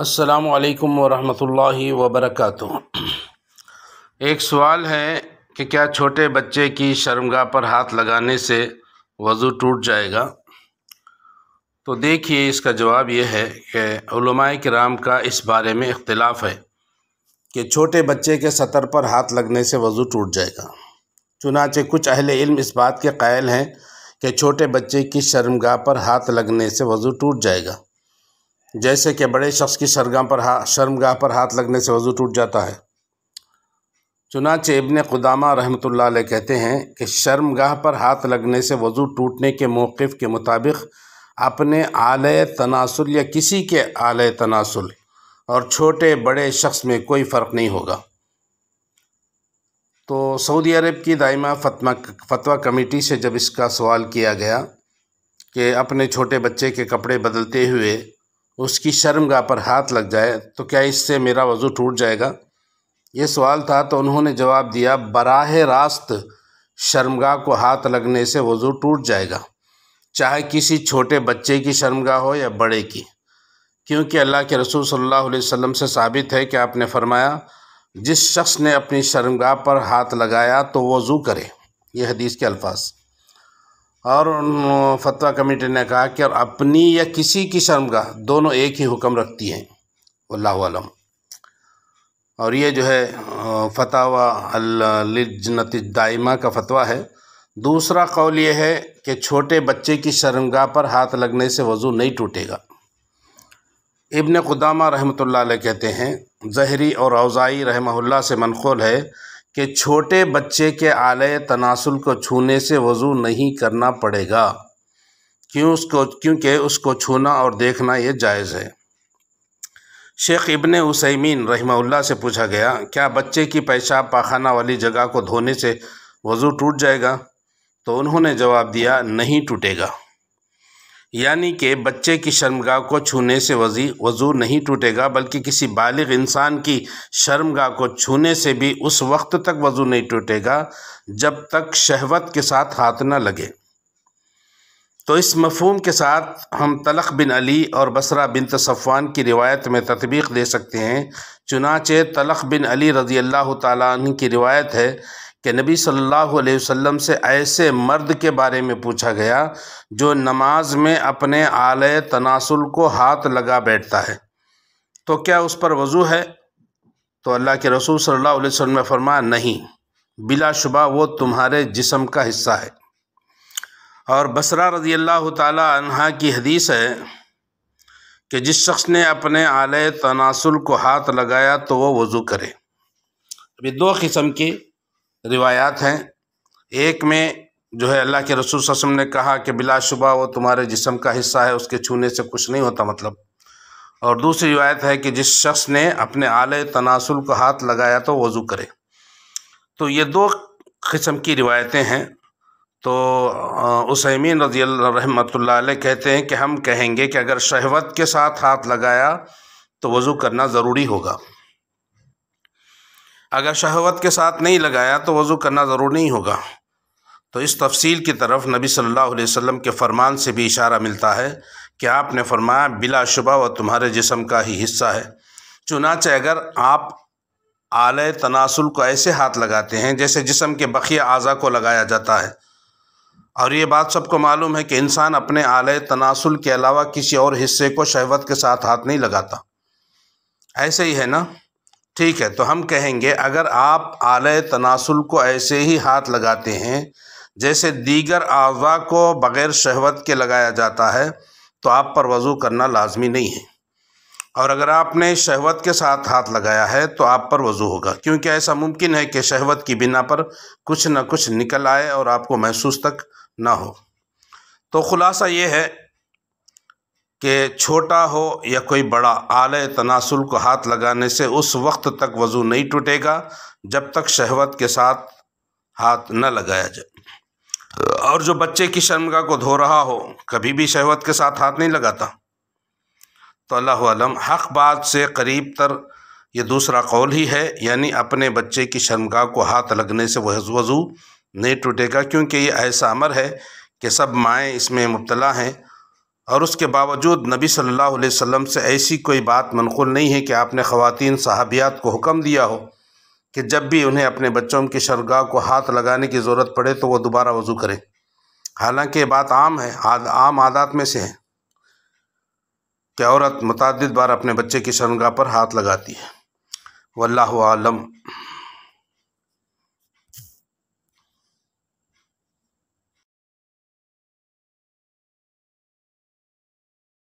असलकम वरहमल वबरक एक सवाल है कि क्या छोटे बच्चे की शर्मगाह पर हाथ लगाने से वज़ू टूट जाएगा तो देखिए इसका जवाब यह है कि कराम का इस बारे में इख्तलाफ़ है कि छोटे बच्चे के सतर पर हाथ लगने से वज़ू टूट जाएगा चुनाचे कुछ अहल इल्म इस बात के कायल हैं कि छोटे बच्चे की शर्मगाह पर हाथ लगने से वज़ू टूट जाएगा जैसे कि बड़े शख्स की शरगा पर हा शर्मगाह पर हाथ लगने से वज़ू टूट जाता है चुनाचे इबन खुदामा रहमत ला कहते हैं कि शर्मगाह पर हाथ लगने से वज़ू टूटने के मौक़ के मुताबिक अपने आल तनासुल या किसी के आल तनासुल और छोटे बड़े शख्स में कोई फ़र्क नहीं होगा तो सऊदी अरब की दायमा फतमा फतवा कमेटी से जब इसका सवाल किया गया कि अपने छोटे बच्चे के कपड़े बदलते हुए उसकी शर्मगा पर हाथ लग जाए तो क्या इससे मेरा वज़ू टूट जाएगा ये सवाल था तो उन्होंने जवाब दिया बराह रास्त शर्मगा को हाथ लगने से वज़ू टूट जाएगा चाहे किसी छोटे बच्चे की शर्मगा हो या बड़े की क्योंकि अल्लाह के रसूल सल्लल्लाहु अलैहि वसल्लम से साबित है कि आपने फरमाया जिस शख्स ने अपनी शर्मगा पर हाथ लगाया तो वज़ू करे ये हदीस के अल्फाज और उन फतवा कमेटी ने कहा कि और अपनी या किसी की शर्मगा दोनों एक ही हुक्म रखती हैं अल्लाम और ये जो है फतावा लजनत दाइमा का फतवा है दूसरा कौल ये है कि छोटे बच्चे की शर्मगा पर हाथ लगने से वज़ू नहीं टूटेगा इबन ख़ुदामा रहमत कहते हैं जहरी और अवज़ाई रहमल्ला से मनखोल है कि छोटे बच्चे के आलय तनासुल को छूने से वज़ू नहीं करना पड़ेगा क्यों उसको क्योंकि उसको छूना और देखना ये जायज़ है शेख इबन उसैमीन रहमल्ला से पूछा गया क्या बच्चे की पेशाब पाखाना वाली जगह को धोने से वज़ू टूट जाएगा तो उन्होंने जवाब दिया नहीं टूटेगा यानी कि बच्चे की शर्मगाह को छूने से वजी वज़ू नहीं टूटेगा बल्कि किसी बालिग इंसान की शर्मगाह को छूने से भी उस वक्त तक वज़ू नहीं टूटेगा जब तक शहवत के साथ हाथ ना लगे तो इस मफहम के साथ हम तलख बिन अली और बसरा बिन तसफ़ान की रिवायत में ततबीक दे सकते हैं चुनाचे तलख बिन अली रज़ी अल्लाह ताली की रिवायत है कि नबी सल्लल्लाहु अलैहि वसल्लम से ऐसे मर्द के बारे में पूछा गया जो नमाज में अपने आल तनासुल को हाथ लगा बैठता है तो क्या उस पर वज़ू है तो अल्लाह के रसूल सल्लल्लाहु अलैहि वसल्लम ने फरमाया नहीं बिलाशुबा वो तुम्हारे जिसम का हिस्सा है और बसरा रज़ी अल्लाह तहा की हदीस है कि जिस शख्स ने अपने आल तनासुल को हाथ लगाया तो वो वज़ू करे अभी दो किस्म की रिवायात हैं एक में जो है अल्लाह के रसूल वसम ने कहा कि बिलाशुबा वो तुम्हारे जिसम का हिस्सा है उसके छूने से कुछ नहीं होता मतलब और दूसरी रिवायत है कि जिस शख्स ने अपने आले तनासुल को हाथ लगाया तो वज़ू करे तो ये दो किस्म की रिवायतें हैं तो उसमीन रजी रहमत कहते हैं कि हम कहेंगे कि अगर शहवत के साथ हाथ लगाया तो वज़ू करना ज़रूरी होगा अगर शहवत के साथ नहीं लगाया तो वज़ू करना ज़रूर नहीं होगा तो इस तफसील की तरफ नबी सल्लल्लाहु अलैहि वसल्लम के फ़रमान से भी इशारा मिलता है कि आपने फरमाया बिला शुबा व तुम्हारे जिसम का ही हिस्सा है चुनाचे अगर आप आले तनासुल को ऐसे हाथ लगाते हैं जैसे जिसम के बखिया अज़ा को लगाया जाता है और ये बात सबको मालूम है कि इंसान अपने आले तनासुल के अलावा किसी और हिस्से को शहवत के साथ हाथ नहीं लगाता ऐसे ही है ना ठीक है तो हम कहेंगे अगर आप आलय तनासुल को ऐसे ही हाथ लगाते हैं जैसे दीगर अज़ा को बग़ैर शहवत के लगाया जाता है तो आप पर वज़ू करना लाजमी नहीं है और अगर आपने शहवत के साथ हाथ लगाया है तो आप पर वज़ू होगा क्योंकि ऐसा मुमकिन है कि शहवत की बिना पर कुछ ना कुछ निकल आए और आपको महसूस तक ना हो तो ख़ुलासा ये है कि छोटा हो या कोई बड़ा आल तनासुल को हाथ लगाने से उस वक्त तक वज़ू नहीं टूटेगा जब तक शहवत के साथ हाथ न लगाया जाए और जो बच्चे की शर्मगा को धो रहा हो कभी भी शहवत के साथ हाथ नहीं लगाता तो अल्लाह आलम हक बात से करीब तर ये दूसरा कौल ही है यानी अपने बच्चे की शर्मगा को हाथ लगने से वह वज़ू नहीं टूटेगा क्योंकि ये ऐसा अमर है कि सब माएँ इसमें मुबतला हैं और उसके बावजूद नबी सल्लल्लाहु अलैहि वसल्लम से ऐसी कोई बात मनकूल नहीं है कि आपने ख़वातीन साहबियात को हुक्म दिया हो कि जब भी उन्हें अपने बच्चों की शरगाह को हाथ लगाने की ज़रूरत पड़े तो वह दोबारा वज़ू करें हालांकि ये बात आम है आद, आम आदात में से है कि औरत मुतद बार अपने बच्चे की शरगाह पर हाथ लगाती है वल्लाह आलम